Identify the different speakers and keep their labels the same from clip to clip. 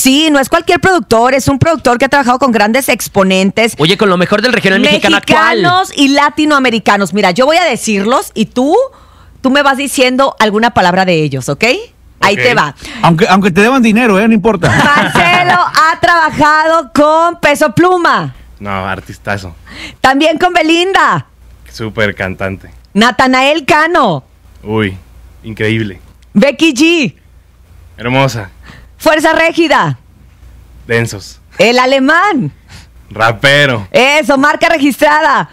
Speaker 1: sí, no es cualquier productor, es un productor que ha trabajado con grandes exponentes. Oye, con lo mejor del regional mexicano actual. Mexicanos y latinoamericanos. Mira, yo voy a decirlos y tú, tú me vas diciendo alguna palabra de ellos, ¿ok? Ahí te va.
Speaker 2: Aunque, aunque te deban dinero, ¿eh? No importa. Marcelo ha trabajado
Speaker 1: con Peso Pluma.
Speaker 2: No, artistazo.
Speaker 1: También con Belinda.
Speaker 2: Súper cantante.
Speaker 1: Natanael Cano.
Speaker 2: Uy, increíble.
Speaker 1: Becky G. Hermosa. Fuerza Régida. Densos. El alemán.
Speaker 2: Rapero.
Speaker 1: Eso, marca registrada.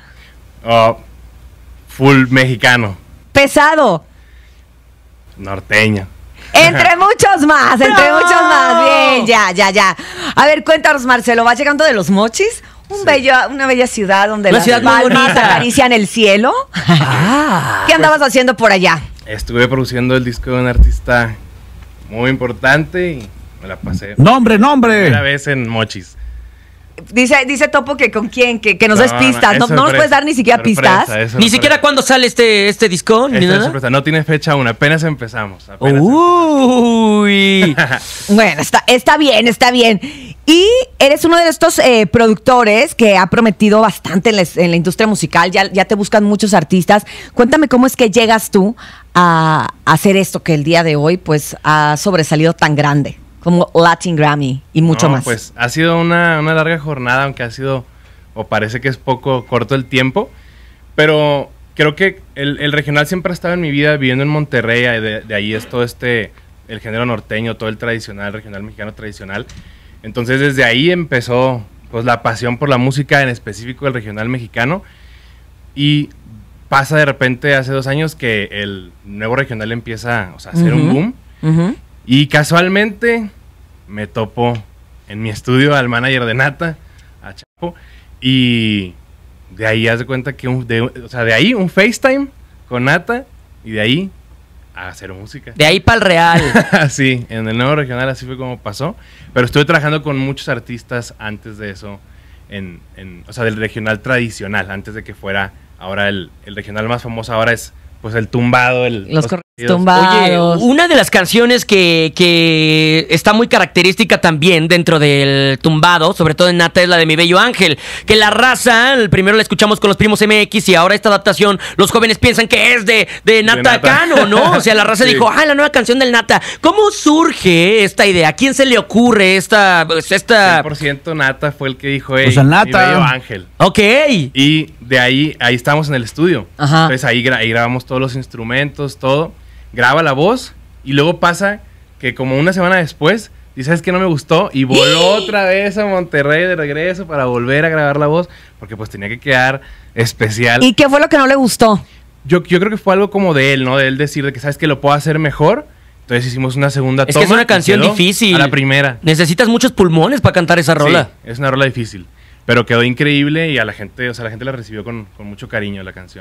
Speaker 2: Oh, full mexicano.
Speaker 1: Pesado.
Speaker 2: Norteño. Entre
Speaker 1: muchos más, entre muchos más. Bien, ya, ya, ya. A ver, cuéntanos, Marcelo, ¿va llegando de los mochis? una bella ciudad donde la las ciudad acarician el cielo.
Speaker 2: Ah.
Speaker 1: ¿Qué andabas haciendo por allá?
Speaker 2: Estuve produciendo el disco de un artista muy importante y me la pasé. ¡Nombre, nombre! Una vez en Mochis.
Speaker 1: Dice, dice Topo que con quién, que, nos des pistas. No, nos puedes dar ni siquiera pistas. Ni siquiera
Speaker 2: cuándo sale este, este disco, no tiene fecha aún, apenas empezamos. Uy.
Speaker 1: bueno, está, está bien, está bien. Y eres uno de estos eh, productores que ha prometido bastante en, la industria musical, ya, ya, te buscan muchos artistas. Cuéntame cómo es que llegas tú a, a hacer esto que el día de hoy pues ha sobresalido tan grande como Latin Grammy y mucho más. Pues
Speaker 2: ha sido una, una larga jornada, aunque ha sido, o parece que es poco corto el tiempo, pero creo que el, regional siempre ha estado en mi vida, viviendo en Monterrey, de, ahí es todo este, el género norteño, todo el tradicional, regional mexicano tradicional. Entonces desde ahí empezó pues la pasión por la música, en específico el regional mexicano, y pasa de repente hace dos años que el nuevo regional empieza o sea, a hacer un boom. Y casualmente me topo en mi estudio al manager de Nata, a Chapo, y de ahí haz de cuenta que, o sea, de ahí un FaceTime con Nata y de ahí a hacer música. De ahí para el real. sí, en el nuevo regional así fue como pasó, pero estuve trabajando con muchos artistas antes de eso, en, en o sea, del regional tradicional, antes de que fuera ahora el, regional más famoso, ahora es pues el tumbado, el, Tumbados. Oye,
Speaker 1: una de las canciones que, está muy característica también dentro del tumbado, sobre todo en Nata, es la de Mi Bello Ángel. Que la raza, primero la escuchamos con los primos MX y ahora esta adaptación, los jóvenes piensan que es de, Nata, Cano, ¿no? O sea, la raza dijo, ah, la nueva canción del Nata. ¿Cómo surge esta idea? ¿A quién se le ocurre esta.
Speaker 2: esta... 100% Nata fue el que dijo, hey, pues Mi Bello Ángel. Ok. Y de ahí, ahí estamos en el estudio. Ajá. Entonces ahí grabamos todos los instrumentos, todo graba la voz y luego pasa que como una semana después dice, que no me gustó y voló otra vez a Monterrey de regreso para volver a grabar la voz porque pues tenía que quedar especial. ¿Y qué fue lo que no le gustó? Yo, yo creo que fue algo como de él, ¿no? De él decir de que sabes que lo puedo hacer mejor. Entonces hicimos una segunda es toma. Es que es una canción difícil. A la primera. Necesitas muchos pulmones para cantar esa rola. es una rola difícil. Pero quedó increíble y a la gente, o sea, la gente la recibió con mucho cariño la canción.